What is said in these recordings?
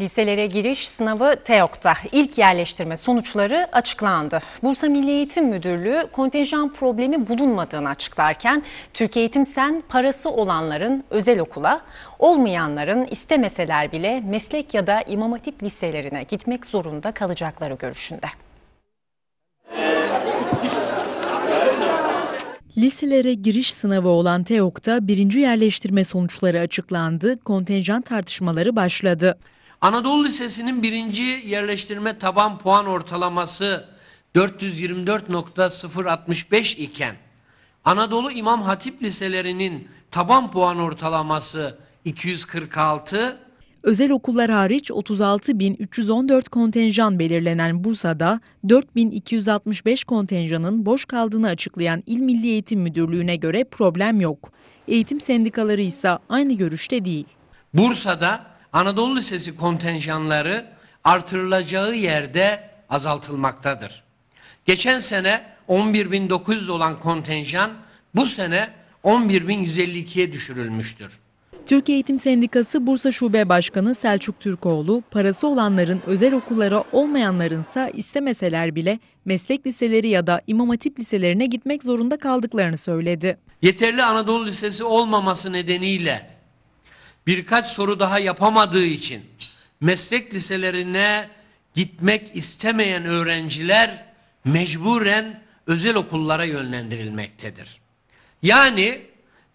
Liselere giriş sınavı TEOK'ta ilk yerleştirme sonuçları açıklandı. Bursa Milli Eğitim Müdürlüğü kontenjan problemi bulunmadığını açıklarken Türkiye Eğitim Sen parası olanların özel okula, olmayanların istemeseler bile meslek ya da imam hatip liselerine gitmek zorunda kalacakları görüşünde. Liselere giriş sınavı olan TEOK'ta birinci yerleştirme sonuçları açıklandı, kontenjan tartışmaları başladı. Anadolu Lisesi'nin birinci yerleştirme taban puan ortalaması 424.065 iken Anadolu İmam Hatip Liselerinin taban puan ortalaması 246, özel okullar hariç 36.314 kontenjan belirlenen Bursa'da 4.265 kontenjanın boş kaldığını açıklayan İl Milli Eğitim Müdürlüğü'ne göre problem yok. Eğitim sendikaları ise aynı görüşte değil. Bursa'da Anadolu Lisesi kontenjanları artırılacağı yerde azaltılmaktadır. Geçen sene 11.900 olan kontenjan bu sene 11.152'ye düşürülmüştür. Türkiye Eğitim Sendikası Bursa Şube Başkanı Selçuk Türkoğlu, parası olanların özel okullara olmayanlarınsa istemeseler bile meslek liseleri ya da imam hatip liselerine gitmek zorunda kaldıklarını söyledi. Yeterli Anadolu Lisesi olmaması nedeniyle birkaç soru daha yapamadığı için meslek liselerine gitmek istemeyen öğrenciler mecburen özel okullara yönlendirilmektedir. Yani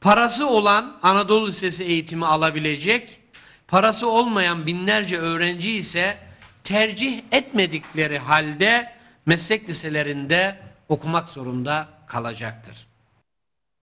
parası olan Anadolu Lisesi eğitimi alabilecek, parası olmayan binlerce öğrenci ise tercih etmedikleri halde meslek liselerinde okumak zorunda kalacaktır.